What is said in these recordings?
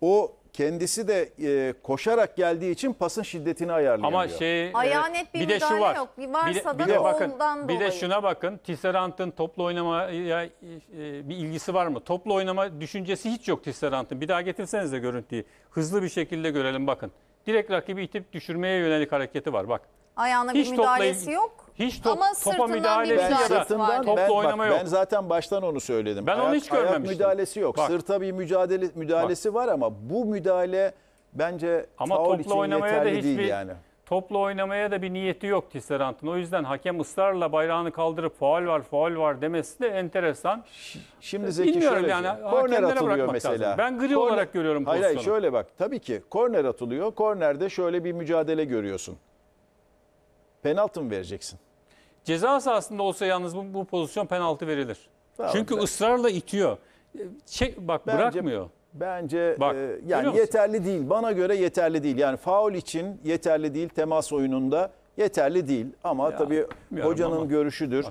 o kendisi de e, koşarak geldiği için pasın şiddetini ayarlıyor. Ama şey Ayağa net bir, bir de şu var. yok. Varsa bir de, da de bakın, ondan bir de şuna bakın. Tisserant'ın toplu oynamaya e, e, bir ilgisi var mı? Toplu oynama düşüncesi hiç yok Tisserant'ın. Bir daha getirseniz de görüntüyü. Hızlı bir şekilde görelim bakın. Direkt rakibi itip düşürmeye yönelik hareketi var bak. Ayağına Hiç topla müdahalesi ilgili- yok. Hiç top- Ama topa sırtından bir Ben ya da topla ben, oynama bak, yok. ben zaten baştan onu söyledim. Ben onu hiç görmemiştim. müdahalesi yok. Bak. Sırta bir mücadele müdahalesi var ama bu müdahale bence Ama faul topla için oynamaya da hiçbir değil yani. topla oynamaya da bir niyeti yok Tisserant'ın. O yüzden hakem ısrarla bayrağını kaldırıp faul var, faul var demesi de enteresan. Şimdi e, Zeki Bilmiyorum şöyle yani, korner atılıyor mesela. lazım. Ben gri olarak görüyorum Hayır hayır şöyle bak. Tabii ki korner atılıyor. Kornerde şöyle bir mücadele görüyorsun penaltı mı vereceksin? Ceza sahasında olsa yalnız bu, bu pozisyon penaltı verilir. Tamam, Çünkü ben... ısrarla itiyor. Çek, bak bence, bırakmıyor. Bence bak, e, yani yeterli değil. Bana göre yeterli değil. Yani faul için yeterli değil temas oyununda yeterli değil. Ama ya, tabii hocanın ama. görüşüdür.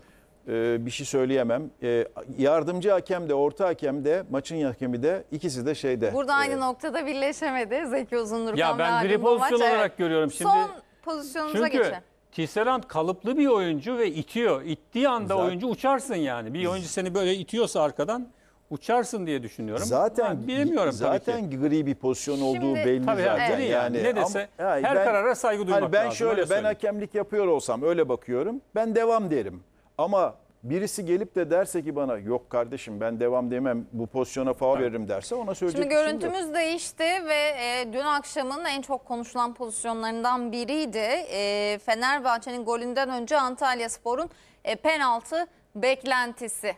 Ee, bir şey söyleyemem. Ee, yardımcı hakem de, orta hakem de, maçın hakemi de ikisi de şeyde. Burada e, aynı ee, noktada birleşemedi Zeki Uzundur. Ya ben bir pozisyon olarak evet. görüyorum. Şimdi, Son pozisyonunuza geçin. Tisserand kalıplı bir oyuncu ve itiyor. İttiği anda Zaten... oyuncu uçarsın yani. Bir oyuncu seni böyle itiyorsa arkadan uçarsın diye düşünüyorum. Zaten ha, bilemiyorum zaten tabii ki. gri bir pozisyon olduğu Şimdi, belli tabii zaten. Yani, yani ne dese ama, yani her ben, karara saygı duymak hani ben lazım. Ben şöyle ben hakemlik yapıyor olsam öyle bakıyorum. Ben devam derim. Ama Birisi gelip de derse ki bana yok kardeşim ben devam demem bu pozisyona faul veririm derse ona söyleyecek Şimdi şey görüntümüz değişti ve e, dün akşamın en çok konuşulan pozisyonlarından biriydi. E, Fenerbahçe'nin golünden önce Antalya Spor'un e, penaltı beklentisi.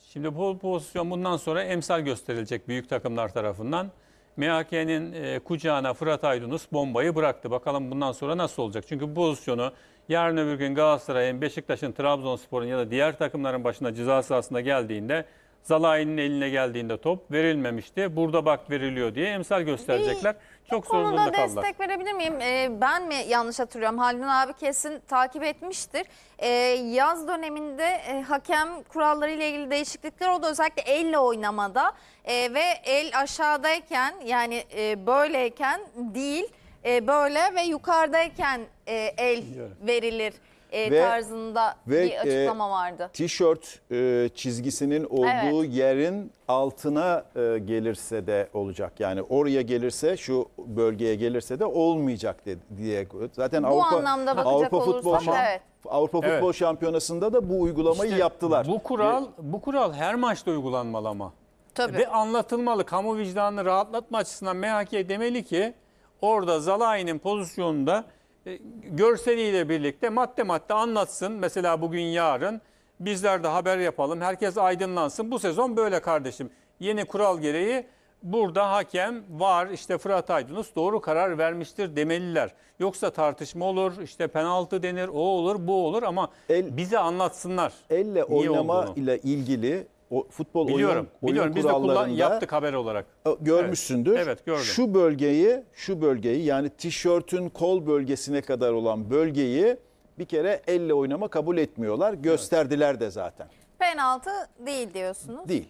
Şimdi bu pozisyon bundan sonra emsal gösterilecek büyük takımlar tarafından. MHK'nin e, kucağına Fırat Aydınus bombayı bıraktı. Bakalım bundan sonra nasıl olacak? Çünkü bu pozisyonu Yarın öbür gün Galatasaray'ın, Beşiktaş'ın, Trabzonspor'un ya da diğer takımların başına ceza sahasına geldiğinde Zalai'nin eline geldiğinde top verilmemişti. Burada bak veriliyor diye emsal gösterecekler. Bir, Çok zorunda kaldılar. konuda destek verebilir miyim? Ee, ben mi yanlış hatırlıyorum? Halilun abi kesin takip etmiştir. Ee, yaz döneminde e, hakem kuralları ile ilgili değişiklikler oldu. Özellikle elle oynamada e, ve el aşağıdayken yani e, böyleyken değil e, böyle ve yukarıdayken e, el verilir e, Ve- tarzında ve, bir e, açıklama e, vardı. Tişört e, çizgisinin olduğu yerin altına e, gelirse de olacak. Yani oraya gelirse şu bölgeye gelirse de olmayacak de, diye. Zaten Avrupa anlamda bakacak Avrupa futbol olursak, evet. Avrupa Evet. futbol şampiyonasında da bu uygulamayı İşte yaptılar. Bu kural bu kural her maçta uygulanmalı ama. Tabii. Ve anlatılmalı. Kamu vicdanını rahatlatma açısından MHK demeli ki orada Zalai'nin pozisyonunda e, görseliyle birlikte madde madde anlatsın. Mesela bugün yarın bizler de haber yapalım. Herkes aydınlansın. Bu sezon böyle kardeşim. Yeni kural gereği burada hakem var işte Fırat Aydınus doğru karar vermiştir demeliler. Yoksa tartışma olur işte penaltı denir o olur bu olur ama El, bize anlatsınlar. Elle oynama ile ilgili o futbol biliyorum, oyun, biliyorum. oyun Biz de kullan, yaptık haber olarak. Görmüşsündür. Evet, evet gördüm. Şu bölgeyi, şu bölgeyi yani tişörtün kol bölgesine kadar olan bölgeyi bir kere elle oynama kabul etmiyorlar. Gösterdiler evet. de zaten. Penaltı değil diyorsunuz. Değil.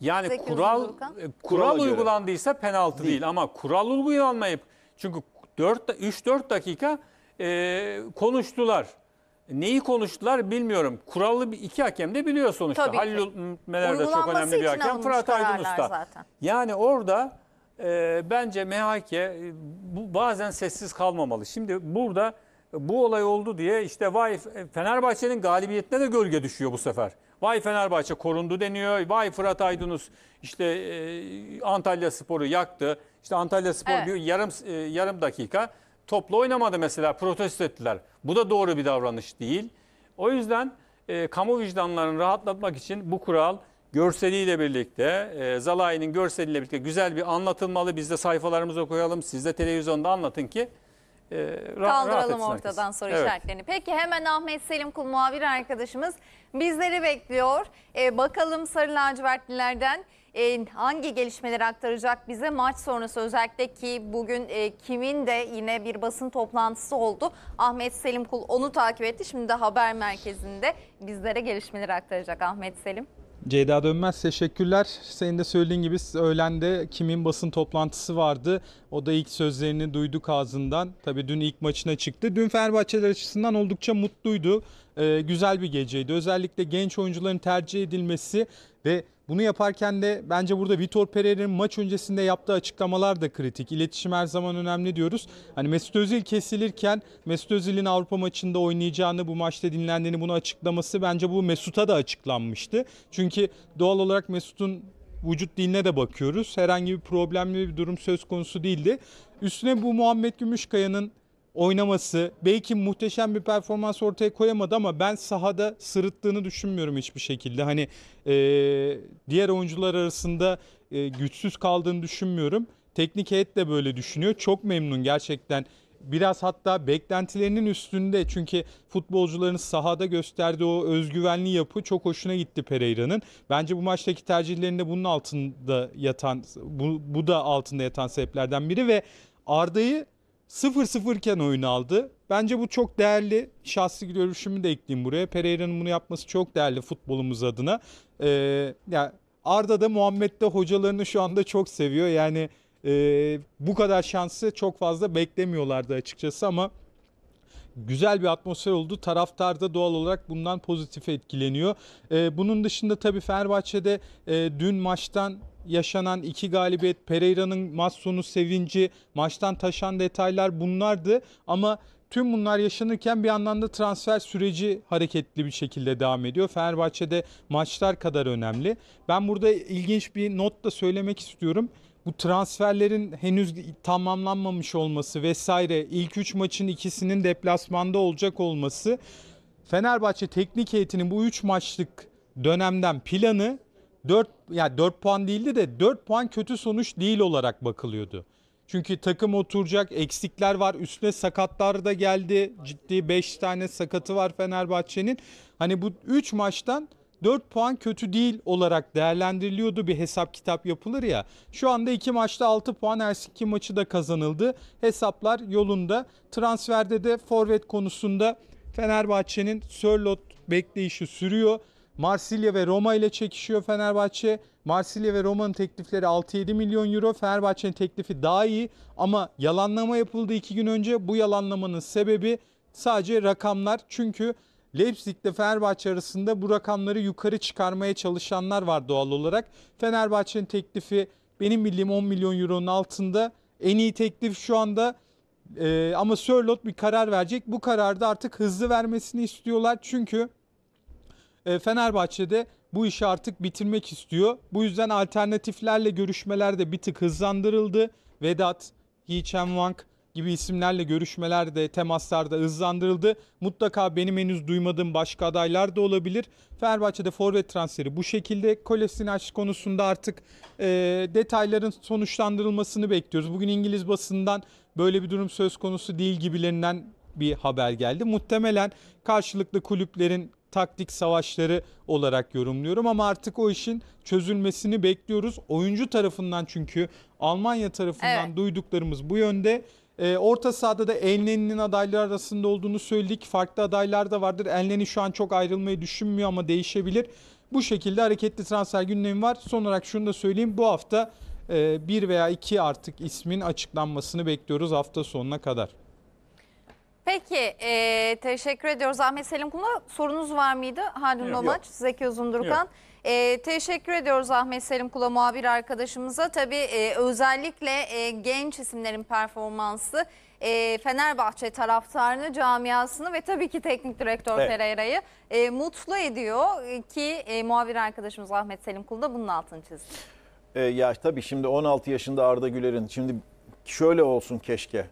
Yani Zeki kural e, kural Kurala uygulandıysa göre. penaltı değil. değil ama kural uygulanmayıp çünkü 4 3 4 dakika e, konuştular. Neyi konuştular bilmiyorum. Kurallı bir iki hakem de biliyor sonuçta. Tabii Halil Meler de çok önemli bir hakem. Fırat Aydın kararlar Usta. zaten. Yani orada e, bence MHK e, bu, bazen sessiz kalmamalı. Şimdi burada bu olay oldu diye işte vay Fenerbahçe'nin galibiyetine de gölge düşüyor bu sefer. Vay Fenerbahçe korundu deniyor. Vay Fırat Aydınus işte e, Antalya Spor'u yaktı. İşte Antalya Spor Evet. diyor yarım e, yarım dakika topla oynamadı mesela protesto ettiler. Bu da doğru bir davranış değil. O yüzden e, kamu vicdanlarını rahatlatmak için bu kural görseliyle birlikte, e, Zalai'nin görseliyle birlikte güzel bir anlatılmalı. Biz de sayfalarımıza koyalım, siz de televizyonda anlatın ki e, ra rahat Kaldıralım herkes. ortadan soru Evet. işaretlerini. Peki hemen Ahmet Selim Kul muhabir arkadaşımız bizleri bekliyor. Ee, bakalım Sarı Lacivertlilerden e, hangi gelişmeleri aktaracak bize maç sonrası özellikle ki bugün e, kimin de yine bir basın toplantısı oldu. Ahmet Selim Kul onu takip etti. Şimdi de haber merkezinde bizlere gelişmeleri aktaracak Ahmet Selim. Ceyda Dönmez teşekkürler. Senin de söylediğin gibi de kimin basın toplantısı vardı. O da ilk sözlerini duyduk ağzından. Tabii dün ilk maçına çıktı. Dün Fenerbahçeler açısından oldukça mutluydu. Ee, güzel bir geceydi. Özellikle genç oyuncuların tercih edilmesi ve bunu yaparken de bence burada Vitor Pereira'nın maç öncesinde yaptığı açıklamalar da kritik. İletişim her zaman önemli diyoruz. Hani Mesut Özil kesilirken Mesut Özil'in Avrupa maçında oynayacağını, bu maçta dinlendiğini bunu açıklaması bence bu Mesut'a da açıklanmıştı. Çünkü doğal olarak Mesut'un vücut diline de bakıyoruz. Herhangi bir problemli bir durum söz konusu değildi. Üstüne bu Muhammed Gümüşkaya'nın oynaması belki muhteşem bir performans ortaya koyamadı ama ben sahada sırıttığını düşünmüyorum hiçbir şekilde. Hani e, diğer oyuncular arasında e, güçsüz kaldığını düşünmüyorum. Teknik heyet de böyle düşünüyor. Çok memnun gerçekten biraz hatta beklentilerinin üstünde çünkü futbolcuların sahada gösterdiği o özgüvenli yapı çok hoşuna gitti Pereira'nın. Bence bu maçtaki tercihlerinde bunun altında yatan bu, bu da altında yatan sebeplerden biri ve Arda'yı 0-0 iken oyunu aldı. Bence bu çok değerli. Şahsi görüşümü de ekleyeyim buraya. Pereira'nın bunu yapması çok değerli futbolumuz adına. Ee, yani Arda da Muhammed de hocalarını şu anda çok seviyor. Yani e, bu kadar şansı çok fazla beklemiyorlardı açıkçası ama güzel bir atmosfer oldu. Taraftar da doğal olarak bundan pozitif etkileniyor. E, bunun dışında tabii Fenerbahçe'de e, dün maçtan yaşanan iki galibiyet, Pereira'nın maç sonu sevinci, maçtan taşan detaylar bunlardı. Ama tüm bunlar yaşanırken bir anlamda transfer süreci hareketli bir şekilde devam ediyor. Fenerbahçe'de maçlar kadar önemli. Ben burada ilginç bir not da söylemek istiyorum bu transferlerin henüz tamamlanmamış olması vesaire ilk 3 maçın ikisinin deplasmanda olacak olması Fenerbahçe teknik heyetinin bu 3 maçlık dönemden planı 4 yani 4 puan değildi de 4 puan kötü sonuç değil olarak bakılıyordu. Çünkü takım oturacak, eksikler var, üstüne sakatlar da geldi. Ciddi 5 tane sakatı var Fenerbahçe'nin. Hani bu 3 maçtan 4 puan kötü değil olarak değerlendiriliyordu bir hesap kitap yapılır ya. Şu anda 2 maçta 6 puan Helsinki maçı da kazanıldı. Hesaplar yolunda. Transferde de forvet konusunda Fenerbahçe'nin Sörlot bekleyişi sürüyor. Marsilya ve Roma ile çekişiyor Fenerbahçe. Marsilya ve Roma'nın teklifleri 6-7 milyon euro. Fenerbahçe'nin teklifi daha iyi ama yalanlama yapıldı 2 gün önce. Bu yalanlamanın sebebi sadece rakamlar. Çünkü Leipzig Leipzig'de Fenerbahçe arasında bu rakamları yukarı çıkarmaya çalışanlar var doğal olarak. Fenerbahçe'nin teklifi benim bildiğim 10 milyon euronun altında. En iyi teklif şu anda e, ama Sörlot bir karar verecek. Bu kararda artık hızlı vermesini istiyorlar. Çünkü e, Fenerbahçe'de bu işi artık bitirmek istiyor. Bu yüzden alternatiflerle görüşmeler de bir tık hızlandırıldı. Vedat, Yi Wang, gibi isimlerle görüşmeler de temaslar da hızlandırıldı. Mutlaka benim henüz duymadığım başka adaylar da olabilir. Fenerbahçe'de forvet transferi bu şekilde. Kolesinaj konusunda artık e, detayların sonuçlandırılmasını bekliyoruz. Bugün İngiliz basından böyle bir durum söz konusu değil gibilerinden bir haber geldi. Muhtemelen karşılıklı kulüplerin taktik savaşları olarak yorumluyorum ama artık o işin çözülmesini bekliyoruz. Oyuncu tarafından çünkü Almanya tarafından evet. duyduklarımız bu yönde. E, orta sahada da Enlen'in adayları arasında olduğunu söyledik. Farklı adaylar da vardır. Enlen'i şu an çok ayrılmayı düşünmüyor ama değişebilir. Bu şekilde hareketli transfer gündemi var. Son olarak şunu da söyleyeyim. Bu hafta e, bir veya iki artık ismin açıklanmasını bekliyoruz hafta sonuna kadar. Peki e, teşekkür ediyoruz Ahmet Selim Kula. Sorunuz var mıydı Haldun Yok. Domaç, Zeki Uzundurkan? E, teşekkür ediyoruz Ahmet Selim Kula muhabir arkadaşımıza. Tabii e, özellikle e, genç isimlerin performansı e, Fenerbahçe taraftarını, camiasını ve tabii ki teknik direktör Evet. Pereira'yı e, mutlu ediyor ki e, muhabir arkadaşımız Ahmet Selim Kula da bunun altını çizdi. E, ya tabii şimdi 16 yaşında Arda Güler'in şimdi şöyle olsun keşke.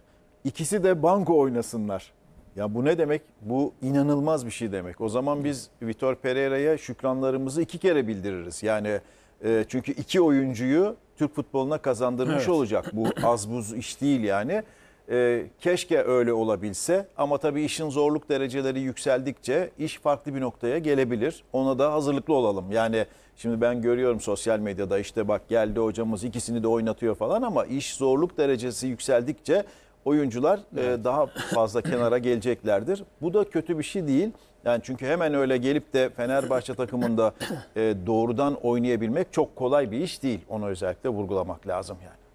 İkisi de banko oynasınlar. Ya bu ne demek? Bu inanılmaz bir şey demek. O zaman biz Vitor Pereira'ya şükranlarımızı iki kere bildiririz. Yani e, çünkü iki oyuncuyu Türk futboluna kazandırmış evet. olacak. Bu az buz iş değil yani. E, keşke öyle olabilse ama tabii işin zorluk dereceleri yükseldikçe iş farklı bir noktaya gelebilir. Ona da hazırlıklı olalım. Yani şimdi ben görüyorum sosyal medyada işte bak geldi hocamız ikisini de oynatıyor falan ama iş zorluk derecesi yükseldikçe oyuncular e, evet. daha fazla kenara geleceklerdir. Bu da kötü bir şey değil. Yani çünkü hemen öyle gelip de Fenerbahçe takımında e, doğrudan oynayabilmek çok kolay bir iş değil. Onu özellikle vurgulamak lazım yani.